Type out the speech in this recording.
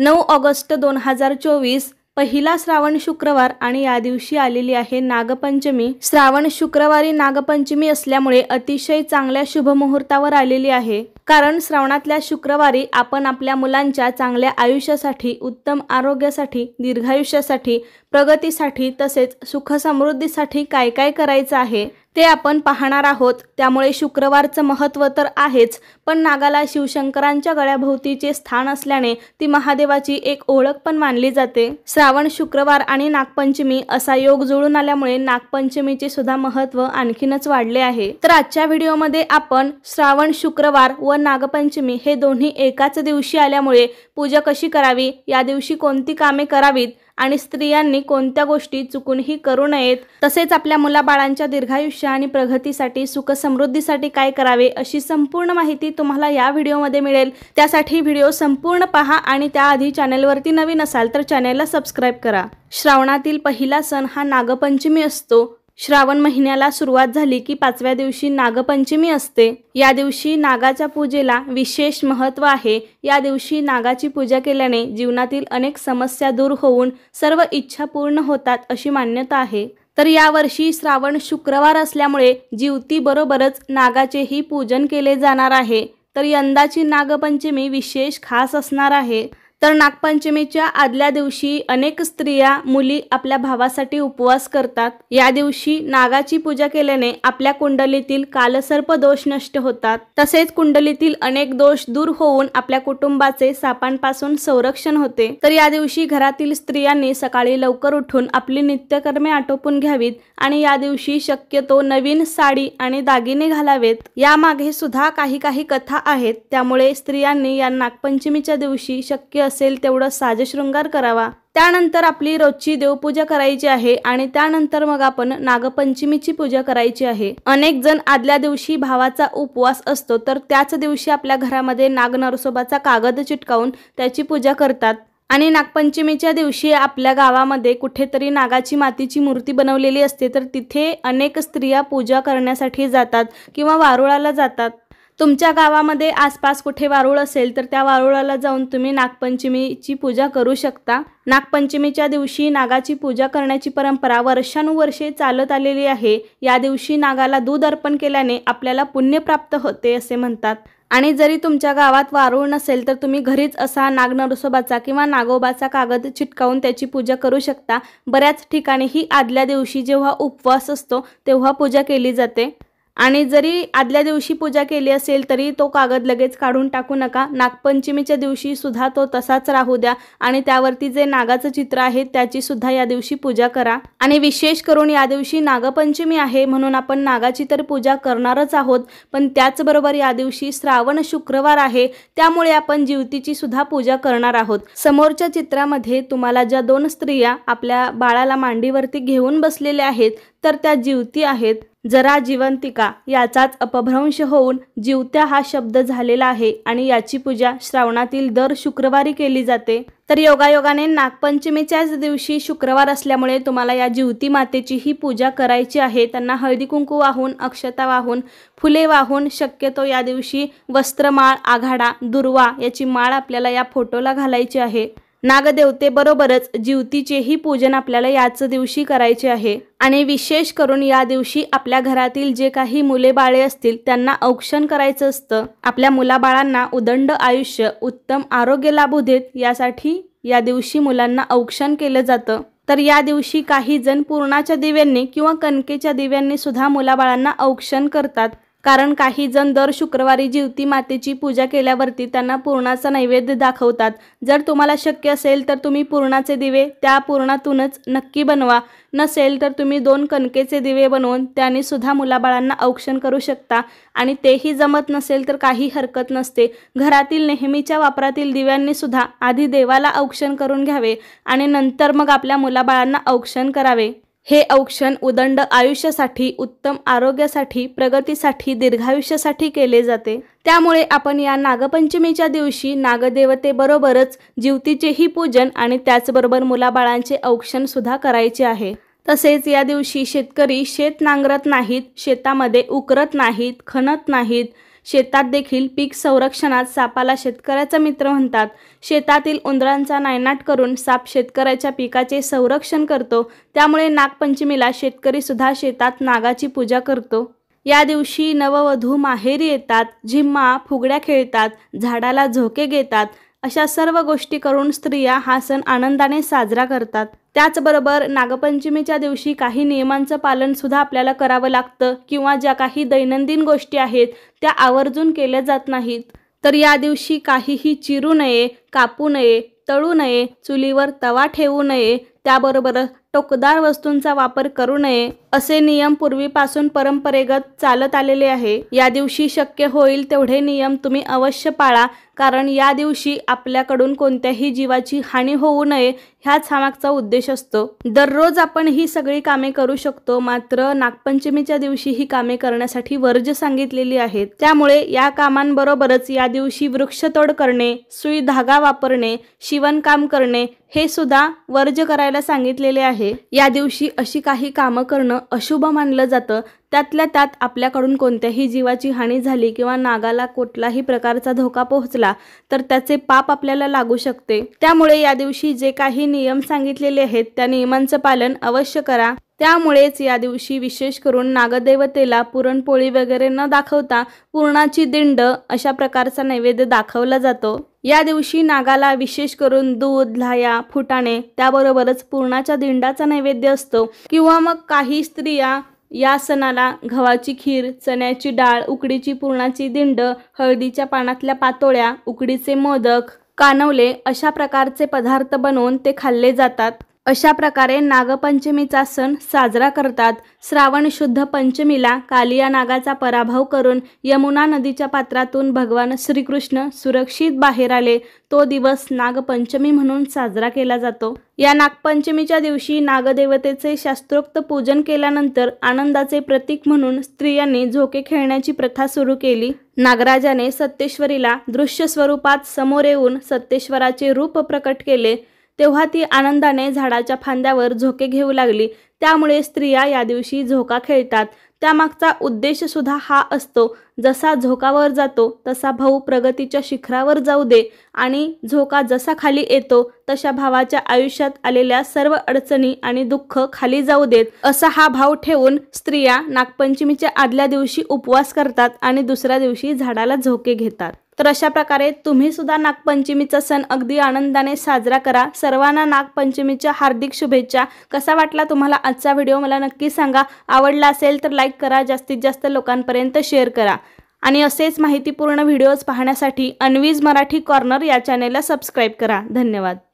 नऊ ऑगस्ट दोन हजार चोवीस पहिला श्रावण शुक्रवार आणि या दिवशी आलेली आहे नागपंचमी श्रावण शुक्रवारी नागपंचमी असल्यामुळे अतिशय चांगल्या शुभ मुहूर्तावर आलेली आहे कारण श्रावणातल्या शुक्रवारी आपण आपल्या मुलांच्या चांगल्या आयुष्यासाठी उत्तम आरोग्यासाठी दीर्घायुष्यासाठी प्रगतीसाठी तसेच सुखसमृद्धीसाठी काय काय करायचं आहे ते आपण पाहणार आहोत त्यामुळे शुक्रवारचं महत्त्व तर आहेच पण नागाला शिवशंकरांच्या गळ्याभोवतीचे स्थान असल्याने ती महादेवाची एक ओळख पण मानली जाते श्रावण शुक्रवार आणि नागपंचमी असा योग जुळून आल्यामुळे नागपंचमीचे सुद्धा महत्त्व आणखीनच वाढले आहे तर आजच्या व्हिडिओमध्ये आपण श्रावण शुक्रवार व नागपंचमी हे दोन्ही एकाच दिवशी आल्यामुळे पूजा कशी करावी या दिवशी कोणती कामे करावीत आणि स्त्रियांनी कोणत्या गोष्टी चुकूनही करू नयेत तसेच आपल्या मुलाबाळांच्या दीर्घायुष्य आणि प्रगतीसाठी सुखसमृद्धीसाठी काय करावे अशी संपूर्ण माहिती तुम्हाला या व्हिडिओमध्ये मिळेल त्यासाठी व्हिडिओ संपूर्ण पहा आणि त्याआधी चॅनेलवरती नवीन असाल तर चॅनेलला सबस्क्राईब करा श्रावणातील पहिला सण हा नागपंचमी असतो श्रावण महिन्याला सुरुवात झाली की पाचव्या दिवशी नागपंचमी असते या दिवशी नागाच्या पूजेला विशेष महत्त्व आहे या दिवशी नागाची पूजा केल्याने जीवनातील अनेक समस्या दूर होऊन सर्व इच्छा पूर्ण होतात अशी मान्यता आहे तर यावर्षी श्रावण शुक्रवार असल्यामुळे जीवतीबरोबरच नागाचेही पूजन केले जाणार आहे तर यंदाची नागपंचमी विशेष खास असणार आहे तर नागपंचमीच्या आदल्या दिवशी अनेक स्त्रिया मुली आपल्या भावासाठी उपवास करतात या दिवशी नागाची पूजा केल्याने आपल्या कुंडलीतील कालसर्प दोष नष्ट होतात तसेच कुंडलीतील अनेक दोष दूर होऊन आपल्या कुटुंबाचे सापांपासून संरक्षण होते तर या दिवशी घरातील स्त्रियांनी सकाळी लवकर उठून आपली नित्यकर्मे आटोपून घ्यावीत आणि या दिवशी शक्यतो नवीन साडी आणि दागिने घालावेत यामागे सुद्धा काही काही कथा आहेत त्यामुळे स्त्रियांनी या नागपंचमीच्या दिवशी शक्य असेल तेवढं साजशृंगार करावा त्यानंतर आपली रोजची देवपूजा करायची आहे आणि त्यानंतर मग आपण नागपंचमीची पूजा करायची आहे अनेक जण आदल्या दिवशी भावाचा उपवास असतो तर त्याच दिवशी आपल्या घरामध्ये नाग नरसोबाचा कागद चिटकावून त्याची पूजा करतात आणि नागपंचमीच्या दिवशी आपल्या गावामध्ये कुठेतरी नागाची मातीची मूर्ती बनवलेली असते तर तिथे अनेक स्त्रिया पूजा करण्यासाठी जातात किंवा वारुळाला जातात तुमच्या गावामध्ये आसपास कुठे वारुळ असेल तर त्या वारुळाला जाऊन तुम्ही नागपंचमीची पूजा करू शकता नागपंचमीच्या दिवशी नागाची पूजा करण्याची परंपरा वर्षानुवर्षे चालत आलेली आहे या दिवशी नागाला दूध अर्पण केल्याने आपल्याला पुण्य प्राप्त होते असे म्हणतात आणि जरी तुमच्या गावात वारूळ नसेल तर तुम्ही घरीच असा नाग नरसोबाचा किंवा नागोबाचा कागद चिटकावून त्याची पूजा करू शकता बऱ्याच ठिकाणी ही आदल्या दिवशी जेव्हा उपवास असतो तेव्हा पूजा केली जाते आणि जरी आदल्या दिवशी पूजा केली असेल तरी तो कागद लगेच काढून टाकू नका नागपंचमीच्या दिवशी सुद्धा तो तसाच राहू द्या आणि त्यावरती जे नागाचं चित्र आहे त्याची सुद्धा या दिवशी पूजा करा आणि विशेष करून या दिवशी नागपंचमी आहे म्हणून आपण नागाची तर पूजा करणारच आहोत पण त्याचबरोबर या दिवशी श्रावण शुक्रवार आहे त्यामुळे आपण जीवतीची सुद्धा पूजा करणार आहोत समोरच्या चित्रामध्ये तुम्हाला ज्या दोन स्त्रिया आपल्या बाळाला मांडीवरती घेऊन बसलेल्या आहेत तर त्या जीवती आहेत जरा जीवंतिका याचाच अपभ्रंश होऊन जीवत्या हा शब्द झालेला आहे आणि याची पूजा श्रावणातील दर शुक्रवारी केली जाते तर योगायोगाने नागपंचमीच्याच दिवशी शुक्रवार असल्यामुळे तुम्हाला या जीवती मातेची ही पूजा करायची आहे त्यांना हळदी कुंकू वाहून अक्षता वाहून फुले वाहून शक्यतो या दिवशी वस्त्रमाळ आघाडा दुर्वा याची माळ आपल्याला या फोटोला घालायची आहे नागदेवतेबरोबरच जीवतीचेही पूजन आपल्याला याच दिवशी करायचे आहे आणि विशेष करून या दिवशी आपल्या घरातील जे काही मुले बाळे असतील त्यांना औक्षण करायचं असतं आपल्या मुलाबाळांना उदंड आयुष्य उत्तम आरोग्य लाभू देत यासाठी या दिवशी मुलांना औक्षण केलं जातं तर या दिवशी काही जण पूर्णाच्या दिव्यांनी किंवा कणकेच्या दिव्यांनी सुद्धा मुलाबाळांना औक्षण करतात कारण काही जण दर शुक्रवारी जिवती मातेची पूजा केल्यावरती त्यांना पूर्णाचा नैवेद्य दाखवतात जर तुम्हाला शक्य असेल तर तुम्ही पूर्णाचे दिवे त्या पूर्णातूनच नक्की बनवा नसेल तर तुम्ही दोन कणकेचे दिवे बनवून त्याने सुद्धा मुलाबाळांना औक्षण करू शकता आणि तेही जमत नसेल तर काही हरकत नसते घरातील नेहमीच्या वापरातील दिव्यांनी सुद्धा आधी देवाला औक्षण करून घ्यावे आणि नंतर मग आपल्या मुलाबाळांना औक्षण करावे हे औक्षण उदंड आयुष्यासाठी उत्तम आरोग्यासाठी प्रगतीसाठी दीर्घायुष्यासाठी केले जाते त्यामुळे आपण या नागपंचमीच्या दिवशी नागदेवतेबरोबरच जीवतीचेही पूजन आणि त्याचबरोबर मुलाबाळांचे औक्षण सुद्धा करायचे आहे तसेच या दिवशी शेतकरी शेत नांगरत नाहीत शेतामध्ये उकरत नाहीत खणत नाहीत शेतात देखील पीक संरक्षणात सापाला शेतकऱ्याचा मित्र म्हणतात शेतातील उंदरांचा नायनाट करून साप शेतकऱ्याच्या पिकाचे संरक्षण करतो त्यामुळे नागपंचमीला शेतकरी सुद्धा शेतात नागाची पूजा करतो या दिवशी नववधू माहेरी येतात झिम्मा फुगड्या खेळतात झाडाला झोके घेतात अशा सर्व गोष्टी करून स्त्रिया हा सण आनंदाने साजरा करतात त्याचबरोबर नागपंचमीच्या दिवशी काही नियमांचं पालन सुद्धा आपल्याला करावं लागतं किंवा ज्या काही दैनंदिन गोष्टी आहेत त्या आवर्जून केल्या जात नाहीत तर या दिवशी काहीही चिरू नये कापू नये तळू नये चुलीवर तवा ठेवू नये त्याबरोबर टोकदार वस्तूंचा वापर करू नये असे नियम पूर्वीपासून परंपरेगत चालत आलेले आहे या दिवशी शक्य होईल तेवढे नियम तुम्ही अवश्य पाळा कारण या दिवशी आपल्याकडून कोणत्याही जीवाची हानी होऊ नये ह्याच हा मागचा उद्देश असतो दररोज आपण ही सगळी कामे करू शकतो मात्र नागपंचमीच्या दिवशी ही कामे करण्यासाठी वर्ज सांगितलेली आहेत त्यामुळे या कामांबरोबरच या दिवशी वृक्षतोड करणे सुई धागा वापरणे शिवणकाम करणे हे सुद्धा वर्ज करायला सांगितलेले आहे या दिवशी अशी काही कामं करणं अशुभ मानलं जातं त्यातल्या त्यात आपल्याकडून कोणत्याही जीवाची हानी झाली किंवा नागाला कुठलाही प्रकारचा धोका पोहोचला तर त्याचे पाप आपल्याला लागू शकते त्यामुळे या दिवशी जे काही नियम सांगितलेले आहेत त्या नियमांचं पालन अवश्य करा त्यामुळेच या दिवशी विशेष करून नागदेवतेला पुरणपोळी वगैरे न दाखवता पुरणाची दिंड अशा प्रकारचा नैवेद्य दाखवला जातो या दिवशी नागाला विशेष करून दूध लाया फुटाणे त्याबरोबरच पुरणाच्या दिंडाचा नैवेद्य असतो किंवा मग काही स्त्रिया या सणाला गव्हाची खीर चण्याची डाळ उकडीची पुरणाची दिंड हळदीच्या पानातल्या पातोळ्या उकडीचे मोदक कानवले अशा प्रकारचे पदार्थ बनवून ते खाल्ले जातात अशा प्रकारे नागपंचमीचा सण साजरा करतात श्रावण शुद्ध पंचमीला कालिया नागाचा पराभव करून यमुना नदीच्या पात्रातून भगवान श्रीकृष्ण सुरक्षित बाहेर आले तो दिवस नागपंचमी म्हणून साजरा केला जातो या नागपंचमीच्या दिवशी नागदेवतेचे शास्त्रोक्त पूजन केल्यानंतर आनंदाचे प्रतीक म्हणून स्त्रियांनी झोके खेळण्याची प्रथा सुरू केली नागराजाने सत्तेश्वरीला दृश्य स्वरूपात समोर येऊन सत्तेश्वराचे रूप प्रकट केले तेव्हा ती आनंदाने झाडाच्या फांद्यावर झोके घेऊ लागली त्यामुळे स्त्रिया या दिवशी झोका खेळतात त्यामागचा उद्देश सुद्धा हा असतो जसा झोकावर जातो तसा भाऊ प्रगतीच्या शिखरावर जाऊ दे आणि झोका जसा खाली येतो तशा भावाच्या आयुष्यात आलेल्या सर्व अडचणी आणि दुःख खाली जाऊ देत असा हा भाव ठेवून स्त्रिया नागपंचमीच्या आदल्या दिवशी उपवास करतात आणि दुसऱ्या दिवशी झाडाला झोके घेतात तर अशा प्रकारे तुम्ही सुद्धा नागपंचमीचा सण अगदी आनंदाने साजरा करा सर्वांना नागपंचमीच्या हार्दिक शुभेच्छा कसा वाटला तुम्हाला आजचा व्हिडिओ मला नक्की सांगा आवडला असेल तर लाईक करा जास्तीत जास्त लोकांपर्यंत शेअर करा आणि असेच माहितीपूर्ण व्हिडिओज पाहण्यासाठी अनवीज मराठी कॉर्नर या चॅनेलला सबस्क्राईब करा धन्यवाद